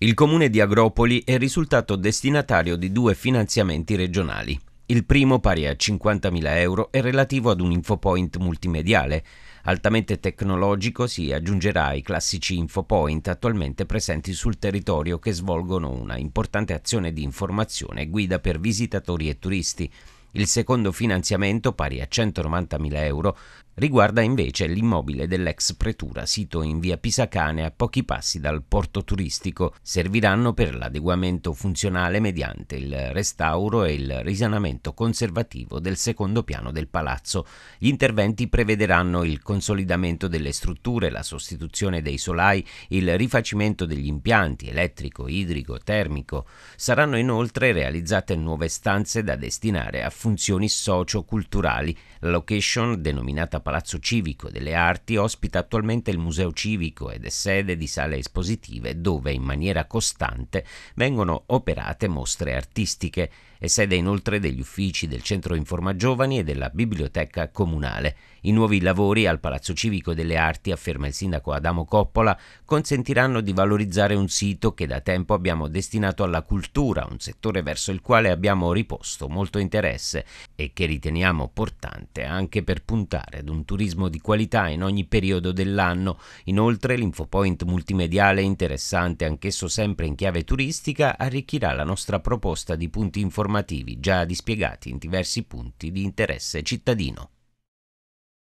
Il comune di Agropoli è risultato destinatario di due finanziamenti regionali. Il primo, pari a 50.000 euro, è relativo ad un infopoint multimediale. Altamente tecnologico si aggiungerà ai classici infopoint attualmente presenti sul territorio che svolgono una importante azione di informazione e guida per visitatori e turisti. Il secondo finanziamento, pari a 190.000 euro, Riguarda invece l'immobile dell'ex pretura, sito in via Pisacane a pochi passi dal porto turistico. Serviranno per l'adeguamento funzionale mediante il restauro e il risanamento conservativo del secondo piano del palazzo. Gli interventi prevederanno il consolidamento delle strutture, la sostituzione dei solai, il rifacimento degli impianti elettrico, idrico, termico. Saranno inoltre realizzate nuove stanze da destinare a funzioni socio-culturali. La location, denominata Palazzo Civico delle Arti ospita attualmente il Museo Civico ed è sede di sale espositive dove in maniera costante vengono operate mostre artistiche. È sede inoltre degli uffici del Centro Informa Giovani e della Biblioteca Comunale. I nuovi lavori al Palazzo Civico delle Arti, afferma il sindaco Adamo Coppola, consentiranno di valorizzare un sito che da tempo abbiamo destinato alla cultura, un settore verso il quale abbiamo riposto molto interesse e che riteniamo portante anche per puntare ad un un turismo di qualità in ogni periodo dell'anno. Inoltre l'InfoPoint multimediale interessante anch'esso sempre in chiave turistica arricchirà la nostra proposta di punti informativi già dispiegati in diversi punti di interesse cittadino.